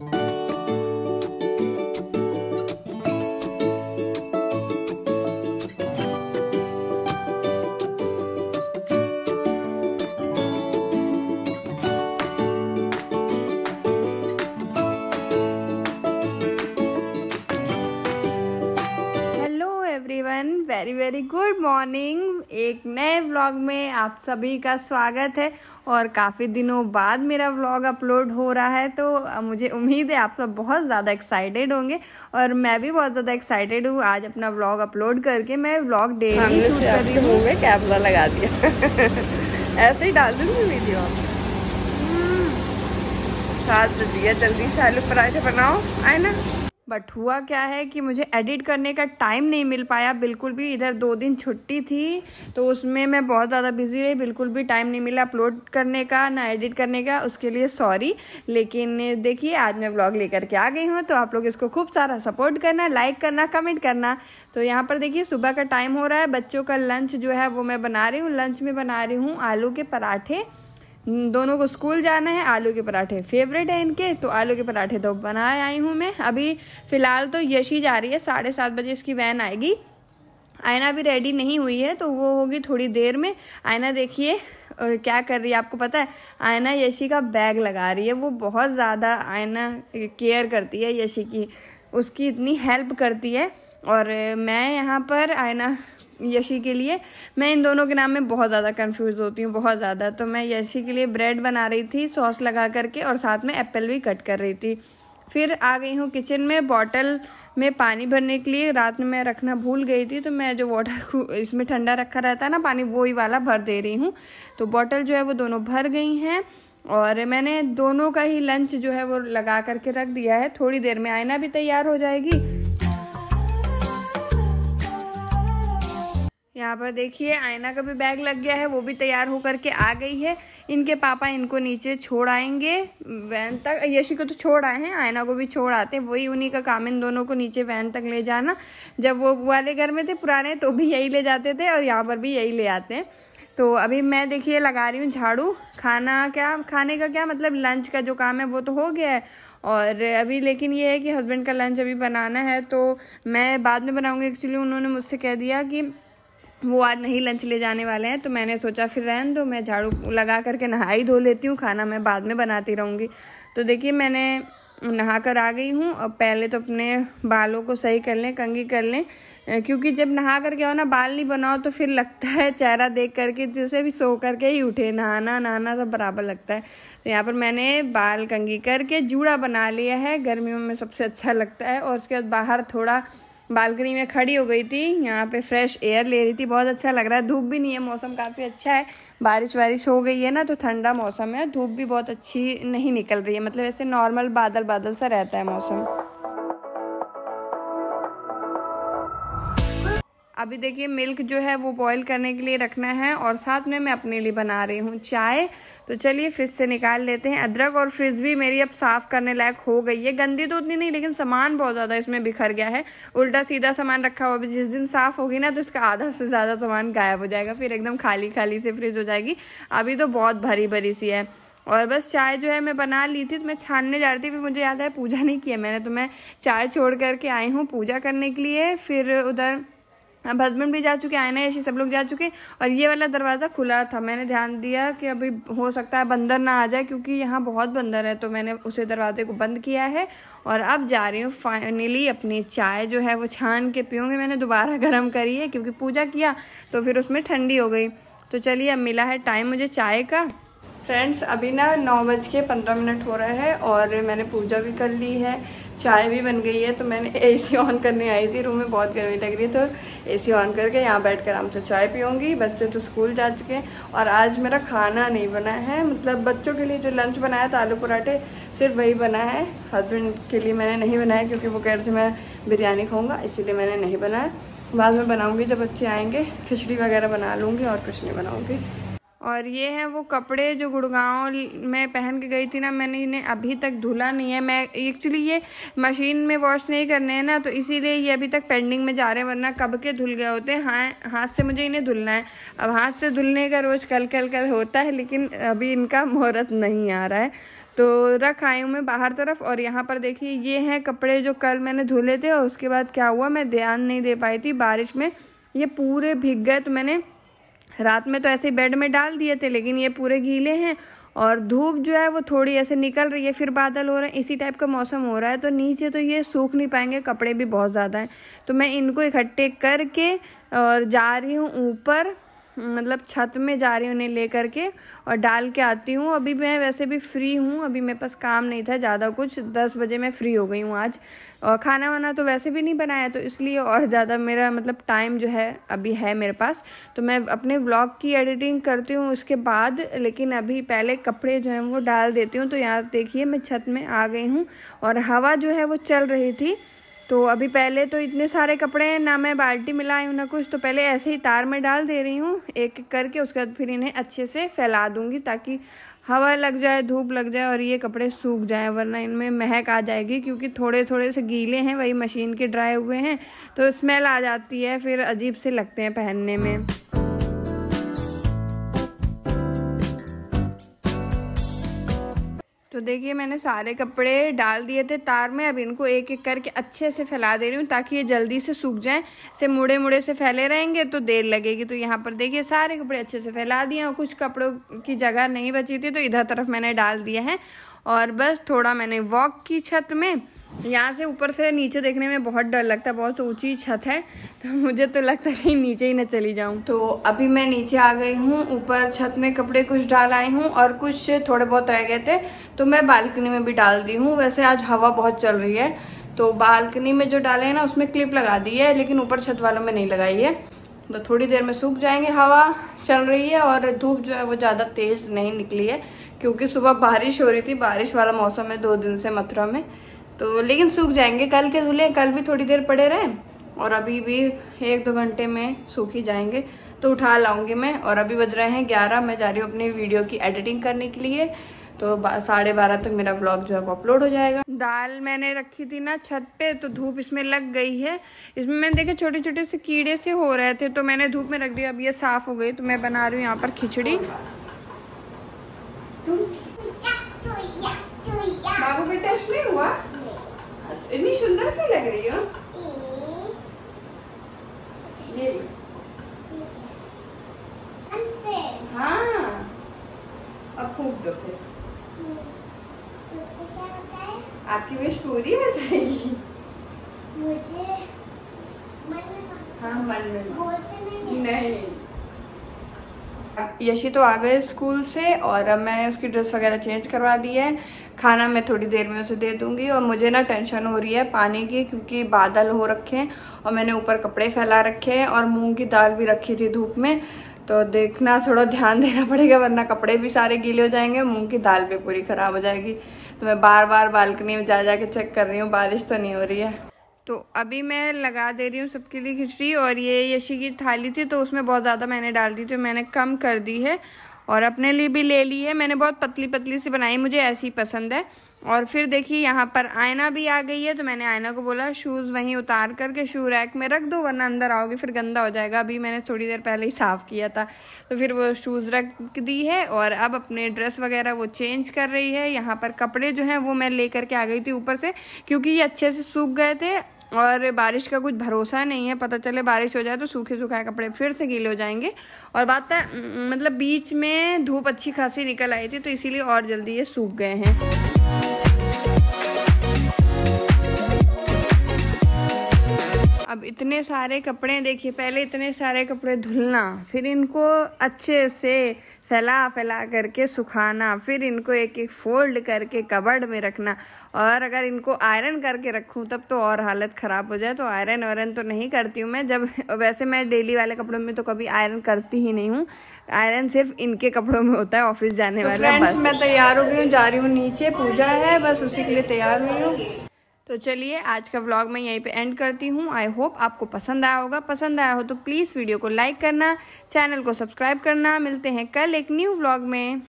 Thank mm-hmm. you. Everyone very very good morning एक नए vlog में आप सभी का स्वागत है और काफ़ी दिनों बाद मेरा व्लॉग अपलोड हो रहा है तो मुझे उम्मीद है आप सब बहुत ज़्यादा एक्साइटेड होंगे और मैं भी बहुत ज़्यादा एक्साइटेड हूँ आज अपना व्लॉग अपलोड करके मैं व्लॉग डेली शूट कर रही हूँ मैं कैमरा लगा दिया ऐसे ही डाल दूँगी वीडियो सात जल्दी से आलू पराठे बनाओ आए ना बट हुआ क्या है कि मुझे एडिट करने का टाइम नहीं मिल पाया बिल्कुल भी इधर दो दिन छुट्टी थी तो उसमें मैं बहुत ज़्यादा बिजी रही बिल्कुल भी टाइम नहीं मिला अपलोड करने का ना एडिट करने का उसके लिए सॉरी लेकिन देखिए आज मैं ब्लॉग लेकर के आ गई हूँ तो आप लोग इसको खूब सारा सपोर्ट करना लाइक करना कमेंट करना तो यहाँ पर देखिए सुबह का टाइम हो रहा है बच्चों का लंच जो है वो मैं बना रही हूँ लंच में बना रही हूँ आलू के पराठे दोनों को स्कूल जाना है आलू के पराठे फेवरेट है इनके तो आलू के पराठे तो बनाए आई हूँ मैं अभी फ़िलहाल तो यशी जा रही है साढ़े सात बजे इसकी वैन आएगी आयना भी रेडी नहीं हुई है तो वो होगी थोड़ी देर में आयना देखिए और क्या कर रही है आपको पता है आयना यशी का बैग लगा रही है वो बहुत ज़्यादा आयना केयर करती है यशी की उसकी इतनी हेल्प करती है और मैं यहाँ पर आयना यशी के लिए मैं इन दोनों के नाम में बहुत ज़्यादा कंफ्यूज होती हूँ बहुत ज़्यादा तो मैं यशी के लिए ब्रेड बना रही थी सॉस लगा करके और साथ में एप्पल भी कट कर रही थी फिर आ गई हूँ किचन में बॉटल में पानी भरने के लिए रात में मैं रखना भूल गई थी तो मैं जो वाटर इसमें ठंडा रखा रहता है ना पानी वो ही वाला भर दे रही हूँ तो बॉटल जो है वो दोनों भर गई हैं और मैंने दोनों का ही लंच जो है वो लगा करके रख दिया है थोड़ी देर में आईना भी तैयार हो जाएगी यहाँ पर देखिए आयना का भी बैग लग गया है वो भी तैयार होकर के आ गई है इनके पापा इनको नीचे छोड़ आएंगे वैन तक यशी को तो छोड़ आए हैं आयना को भी छोड़ आते हैं वही उन्हीं का काम इन दोनों को नीचे वैन तक ले जाना जब वो वाले घर में थे पुराने तो भी यही ले जाते थे और यहाँ पर भी यही ले आते हैं तो अभी मैं देखिए लगा रही हूँ झाड़ू खाना क्या खाने का क्या मतलब लंच का जो काम है वो तो हो गया है और अभी लेकिन ये है कि हस्बैंड का लंच अभी बनाना है तो मैं बाद में बनाऊँगी एक्चुअली उन्होंने मुझसे कह दिया कि वो आज नहीं लंच ले जाने वाले हैं तो मैंने सोचा फिर रहन दो मैं झाड़ू लगा करके नहाई धो लेती हूँ खाना मैं बाद में बनाती रहूँगी तो देखिए मैंने नहा कर आ गई हूँ और पहले तो अपने बालों को सही कर लें कंगी कर लें क्योंकि जब नहा कर के आओ ना बाल नहीं बनाओ तो फिर लगता है चेहरा देख करके जैसे भी सो करके ही उठे नहाना नहाना सब बराबर लगता है तो यहाँ पर मैंने बाल कंगी करके जूड़ा बना लिया है गर्मियों में सबसे अच्छा लगता है और उसके बाद बाहर थोड़ा बालकनी में खड़ी हो गई थी यहाँ पे फ्रेश एयर ले रही थी बहुत अच्छा लग रहा है धूप भी नहीं है मौसम काफ़ी अच्छा है बारिश वारिश हो गई है ना तो ठंडा मौसम है धूप भी बहुत अच्छी नहीं निकल रही है मतलब ऐसे नॉर्मल बादल बादल सा रहता है मौसम अभी देखिए मिल्क जो है वो बॉईल करने के लिए रखना है और साथ में मैं अपने लिए बना रही हूँ चाय तो चलिए फ्रिज से निकाल लेते हैं अदरक और फ्रिज भी मेरी अब साफ़ करने लायक हो गई है गंदी तो उतनी नहीं लेकिन सामान बहुत ज़्यादा इसमें बिखर गया है उल्टा सीधा सामान रखा हुआ भी जिस दिन साफ़ होगी ना तो इसका आधा से ज़्यादा सामान गायब हो जाएगा फिर एकदम खाली खाली से फ्रिज हो जाएगी अभी तो बहुत भरी भरी सी है और बस चाय जो है मैं बना ली थी तो मैं छानने जा रही थी फिर मुझे याद है पूजा नहीं किया मैंने तो मैं चाय छोड़ करके आई हूँ पूजा करने के लिए फिर उधर अब हस्बैंड भी जा चुके आयना ऐसी सब लोग जा चुके और ये वाला दरवाज़ा खुला था मैंने ध्यान दिया कि अभी हो सकता है बंदर ना आ जाए क्योंकि यहाँ बहुत बंदर है तो मैंने उसे दरवाजे को बंद किया है और अब जा रही हूँ फाइनली अपनी चाय जो है वो छान के पीऊँगी मैंने दोबारा गर्म करी है क्योंकि पूजा किया तो फिर उसमें ठंडी हो गई तो चलिए अब मिला है टाइम मुझे चाय का फ्रेंड्स अभी ना नौ बज के पंद्रह मिनट हो रहा है और मैंने पूजा भी कर ली है चाय भी बन गई है तो मैंने एसी ऑन करने आई थी रूम में बहुत गर्मी लग रही है तो एसी ऑन करके यहाँ बैठ कर आराम से चाय पीऊँगी बच्चे तो स्कूल जा चुके हैं और आज मेरा खाना नहीं बना है मतलब बच्चों के लिए जो लंच बनाया था आलू पराठे सिर्फ वही बना है हस्बैंड के लिए मैंने नहीं बनाया क्योंकि वो कह रहे थे मैं बिरयानी खाऊँगा इसीलिए मैंने नहीं बनाया बाद में बनाऊँगी जब बच्चे आएँगे खिचड़ी वगैरह बना लूँगी और कुछ नहीं बनाऊँगी और ये है वो कपड़े जो गुड़गांव में पहन के गई थी ना मैंने इन्हें अभी तक धुला नहीं है मैं एक्चुअली ये मशीन में वॉश नहीं करने हैं ना तो इसीलिए ये अभी तक पेंडिंग में जा रहे हैं वरना कब के धुल गए होते हैं हाँ हाथ से मुझे इन्हें धुलना है अब हाथ से धुलने का रोज़ कल कल कल होता है लेकिन अभी इनका मुहूर्त नहीं आ रहा है तो रख आई हूँ मैं बाहर तरफ और यहाँ पर देखिए ये हैं कपड़े जो कल मैंने धुले थे और उसके बाद क्या हुआ मैं ध्यान नहीं दे पाई थी बारिश में ये पूरे भीग गए तो मैंने रात में तो ऐसे ही बेड में डाल दिए थे लेकिन ये पूरे गीले हैं और धूप जो है वो थोड़ी ऐसे निकल रही है फिर बादल हो रहे हैं इसी टाइप का मौसम हो रहा है तो नीचे तो ये सूख नहीं पाएंगे कपड़े भी बहुत ज़्यादा हैं तो मैं इनको इकट्ठे करके और जा रही हूँ ऊपर मतलब छत में जा रही हूँ उन्हें ले करके और डाल के आती हूँ अभी मैं वैसे भी फ्री हूँ अभी मेरे पास काम नहीं था ज़्यादा कुछ दस बजे मैं फ्री हो गई हूँ आज और खाना वाना तो वैसे भी नहीं बनाया तो इसलिए और ज़्यादा मेरा मतलब टाइम जो है अभी है मेरे पास तो मैं अपने ब्लॉग की एडिटिंग करती हूँ उसके बाद लेकिन अभी पहले कपड़े जो हैं वो डाल देती हूँ तो यहाँ देखिए मैं छत में आ गई हूँ और हवा जो है वो चल रही थी तो अभी पहले तो इतने सारे कपड़े हैं ना मैं बाल्टी मिलाई हूँ ना कुछ तो पहले ऐसे ही तार में डाल दे रही हूँ एक एक करके उसके बाद फिर इन्हें अच्छे से फैला दूँगी ताकि हवा लग जाए धूप लग जाए और ये कपड़े सूख जाए वरना इनमें महक आ जाएगी क्योंकि थोड़े थोड़े से गीले हैं वही मशीन के ड्राई हुए हैं तो स्मेल आ जाती है फिर अजीब से लगते हैं पहनने में तो देखिए मैंने सारे कपड़े डाल दिए थे तार में अब इनको एक एक करके अच्छे से फैला दे रही हूँ ताकि ये जल्दी से सूख जाएं से मुड़े मुड़े से फैले रहेंगे तो देर लगेगी तो यहाँ पर देखिए सारे कपड़े अच्छे से फैला दिए और कुछ कपड़ों की जगह नहीं बची थी तो इधर तरफ मैंने डाल दिए हैं और बस थोड़ा मैंने वॉक की छत में यहाँ से ऊपर से नीचे देखने में बहुत डर लगता है बहुत ऊंची छत है तो मुझे तो लगता है कि नीचे ही ना चली जाऊँ तो अभी मैं नीचे आ गई हूँ ऊपर छत में कपड़े कुछ डाल आई हूँ और कुछ थोड़े बहुत रह गए थे तो मैं बालकनी में भी डाल दी हूँ वैसे आज हवा बहुत चल रही है तो बालकनी में जो डाले हैं ना उसमें क्लिप लगा दी है लेकिन ऊपर छत वालों में नहीं लगाई है तो थोड़ी देर में सूख जाएंगे हवा चल रही है और धूप जो है वो ज़्यादा तेज़ नहीं निकली है क्योंकि सुबह बारिश हो रही थी बारिश वाला मौसम है दो दिन से मथुरा में तो लेकिन सूख जाएंगे कल के धुले कल भी थोड़ी देर पड़े रहे और अभी भी एक दो घंटे में सूख ही जाएंगे तो उठा लाऊंगी मैं और अभी बज रहे हैं ग्यारह मैं जा रही हूँ अपनी वीडियो की एडिटिंग करने के लिए तो साढ़े बारह तक तो मेरा ब्लॉग जो है वो अपलोड हो जाएगा दाल मैंने रखी थी ना छत पे तो धूप इसमें लग गई है इसमें मैंने देखा छोटे छोटे से कीड़े से हो रहे थे तो मैंने धूप में रख दिया अब ये साफ़ हो गई तो मैं बना रही हूँ यहाँ पर खिचड़ी बाबू बेटा इसमें हुआ इतनी सुंदर क्यों लग रही हो हाँ खूब आपकी विश पूरी हो जाएगी मुझे मन में हाँ मन में नहीं नहीं यशी तो आ गए स्कूल से और अब मैं उसकी ड्रेस वगैरह चेंज करवा दी है खाना मैं थोड़ी देर में उसे दे दूंगी और मुझे ना टेंशन हो रही है पानी की क्योंकि बादल हो रखे हैं और मैंने ऊपर कपड़े फैला रखे हैं और मूंग की दाल भी रखी थी धूप में तो देखना थोड़ा ध्यान देना पड़ेगा वरना कपड़े भी सारे गीले हो जाएंगे मूँग की दाल भी पूरी ख़राब हो जाएगी तो मैं बार बार बालकनी में जा जा कर चेक कर रही हूँ बारिश तो नहीं हो रही है तो अभी मैं लगा दे रही हूँ सबके लिए खिचड़ी और ये यशी की थाली थी तो उसमें बहुत ज़्यादा मैंने डाल दी तो मैंने कम कर दी है और अपने लिए भी ले ली है मैंने बहुत पतली पतली सी बनाई मुझे ऐसी पसंद है और फिर देखिए यहाँ पर आयना भी आ गई है तो मैंने आयना को बोला शूज़ वहीं उतार करके शू रैक में रख दो वरना अंदर आओगे फिर गंदा हो जाएगा अभी मैंने थोड़ी देर पहले ही साफ़ किया था तो फिर वो शूज़ रख दी है और अब अपने ड्रेस वगैरह वो चेंज कर रही है यहाँ पर कपड़े जो हैं वो मैं ले करके आ गई थी ऊपर से क्योंकि ये अच्छे से सूख गए थे और बारिश का कुछ भरोसा नहीं है पता चले बारिश हो जाए तो सूखे सूखाए कपड़े फिर से गीले हो जाएंगे और बात है मतलब बीच में धूप अच्छी खासी निकल आई थी तो इसीलिए और जल्दी ये सूख गए हैं अब इतने सारे कपड़े देखिए पहले इतने सारे कपड़े धुलना फिर इनको अच्छे से फैला फैला करके सुखाना फिर इनको एक एक फोल्ड करके कबर्ड में रखना और अगर इनको आयरन करके रखूँ तब तो और हालत ख़राब हो जाए तो आयरन वायरन तो नहीं करती हूँ मैं जब वैसे मैं डेली वाले कपड़ों में तो कभी आयरन करती ही नहीं हूँ आयरन सिर्फ इनके कपड़ों में होता है ऑफिस जाने तो वाले फ्रेंड्स मैं तैयार हो गई हूँ जा रही हूँ नीचे पूजा है बस उसी के लिए तैयार हुई हूँ तो चलिए आज का व्लॉग मैं यहीं पे एंड करती हूँ आई होप आपको पसंद आया होगा पसंद आया हो तो प्लीज़ वीडियो को लाइक करना चैनल को सब्सक्राइब करना मिलते हैं कल एक न्यू व्लॉग में